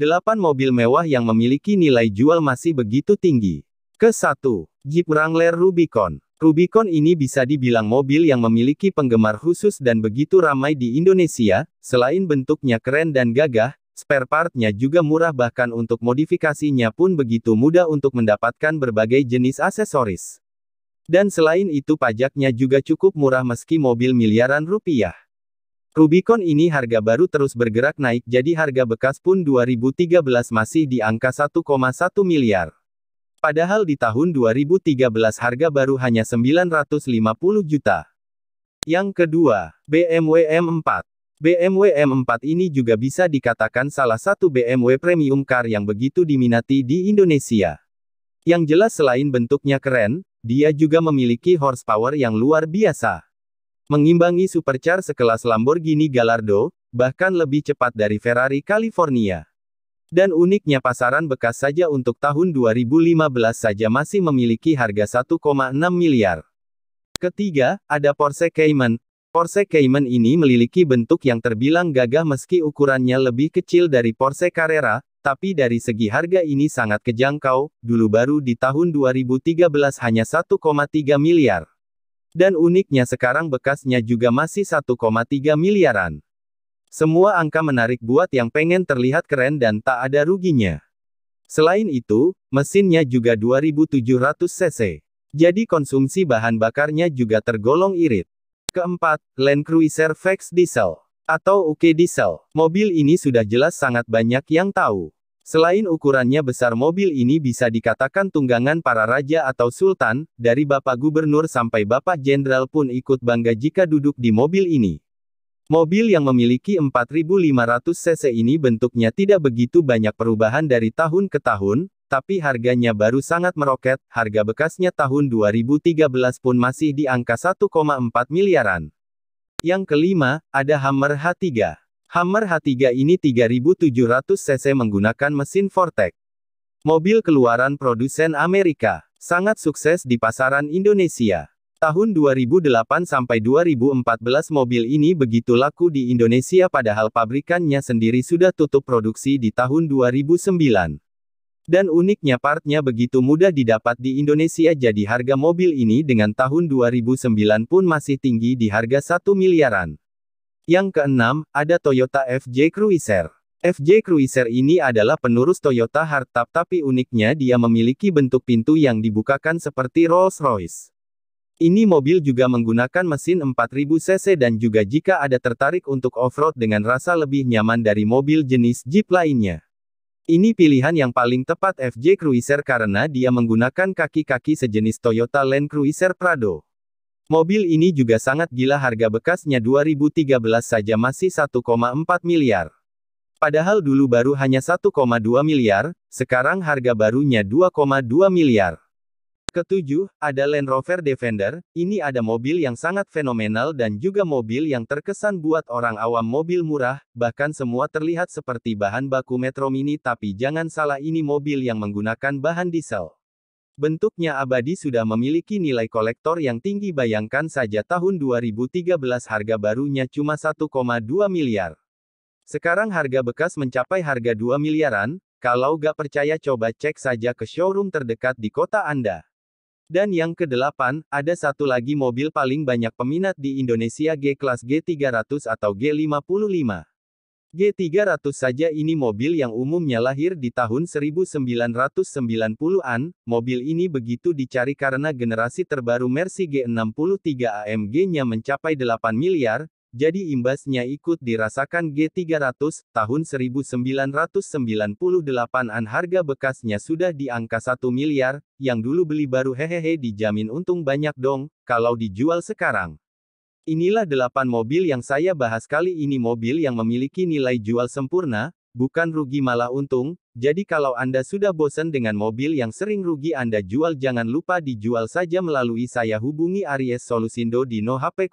Delapan mobil mewah yang memiliki nilai jual masih begitu tinggi. Ke-1. Jeep Wrangler Rubicon. Rubicon ini bisa dibilang mobil yang memiliki penggemar khusus dan begitu ramai di Indonesia, selain bentuknya keren dan gagah, spare partnya juga murah bahkan untuk modifikasinya pun begitu mudah untuk mendapatkan berbagai jenis aksesoris. Dan selain itu pajaknya juga cukup murah meski mobil miliaran rupiah. Rubicon ini harga baru terus bergerak naik jadi harga bekas pun 2013 masih di angka 1,1 miliar. Padahal di tahun 2013 harga baru hanya 950 juta. Yang kedua, BMW M4. BMW M4 ini juga bisa dikatakan salah satu BMW premium car yang begitu diminati di Indonesia. Yang jelas selain bentuknya keren, dia juga memiliki horsepower yang luar biasa. Mengimbangi supercar sekelas Lamborghini Gallardo, bahkan lebih cepat dari Ferrari California. Dan uniknya pasaran bekas saja untuk tahun 2015 saja masih memiliki harga 1,6 miliar. Ketiga, ada Porsche Cayman. Porsche Cayman ini memiliki bentuk yang terbilang gagah meski ukurannya lebih kecil dari Porsche Carrera, tapi dari segi harga ini sangat kejangkau, dulu baru di tahun 2013 hanya 1,3 miliar. Dan uniknya sekarang bekasnya juga masih 1,3 miliaran. Semua angka menarik buat yang pengen terlihat keren dan tak ada ruginya. Selain itu, mesinnya juga 2700 cc. Jadi konsumsi bahan bakarnya juga tergolong irit. Keempat, Land Cruiser Vex Diesel. Atau UK Diesel. Mobil ini sudah jelas sangat banyak yang tahu. Selain ukurannya besar mobil ini bisa dikatakan tunggangan para raja atau sultan, dari Bapak Gubernur sampai Bapak Jenderal pun ikut bangga jika duduk di mobil ini. Mobil yang memiliki 4.500 cc ini bentuknya tidak begitu banyak perubahan dari tahun ke tahun, tapi harganya baru sangat meroket, harga bekasnya tahun 2013 pun masih di angka 1,4 miliaran. Yang kelima, ada Hammer H3. Hammer H3 ini 3700 cc menggunakan mesin Vortec. Mobil keluaran produsen Amerika, sangat sukses di pasaran Indonesia. Tahun 2008 sampai 2014 mobil ini begitu laku di Indonesia padahal pabrikannya sendiri sudah tutup produksi di tahun 2009. Dan uniknya partnya begitu mudah didapat di Indonesia jadi harga mobil ini dengan tahun 2009 pun masih tinggi di harga 1 miliaran. Yang keenam, ada Toyota FJ Cruiser. FJ Cruiser ini adalah penerus Toyota hardtop tapi uniknya dia memiliki bentuk pintu yang dibukakan seperti Rolls-Royce. Ini mobil juga menggunakan mesin 4000 cc dan juga jika ada tertarik untuk off-road dengan rasa lebih nyaman dari mobil jenis Jeep lainnya. Ini pilihan yang paling tepat FJ Cruiser karena dia menggunakan kaki-kaki sejenis Toyota Land Cruiser Prado. Mobil ini juga sangat gila harga bekasnya 2013 saja masih 1,4 miliar. Padahal dulu baru hanya 1,2 miliar, sekarang harga barunya 2,2 miliar. Ketujuh, ada Land Rover Defender, ini ada mobil yang sangat fenomenal dan juga mobil yang terkesan buat orang awam mobil murah, bahkan semua terlihat seperti bahan baku Metro Mini tapi jangan salah ini mobil yang menggunakan bahan diesel. Bentuknya abadi sudah memiliki nilai kolektor yang tinggi bayangkan saja tahun 2013 harga barunya cuma 1,2 miliar. Sekarang harga bekas mencapai harga 2 miliaran, kalau gak percaya coba cek saja ke showroom terdekat di kota Anda. Dan yang kedelapan, ada satu lagi mobil paling banyak peminat di Indonesia G-Class G300 atau G55. G300 saja ini mobil yang umumnya lahir di tahun 1990-an, mobil ini begitu dicari karena generasi terbaru Mercy G63 AMG-nya mencapai 8 miliar, jadi imbasnya ikut dirasakan G300, tahun 1998-an harga bekasnya sudah di angka 1 miliar, yang dulu beli baru hehehe dijamin untung banyak dong, kalau dijual sekarang. Inilah delapan mobil yang saya bahas kali ini mobil yang memiliki nilai jual sempurna, bukan rugi malah untung, jadi kalau Anda sudah bosan dengan mobil yang sering rugi Anda jual jangan lupa dijual saja melalui saya hubungi Aries Solusindo di no HP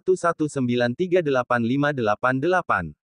0811938588.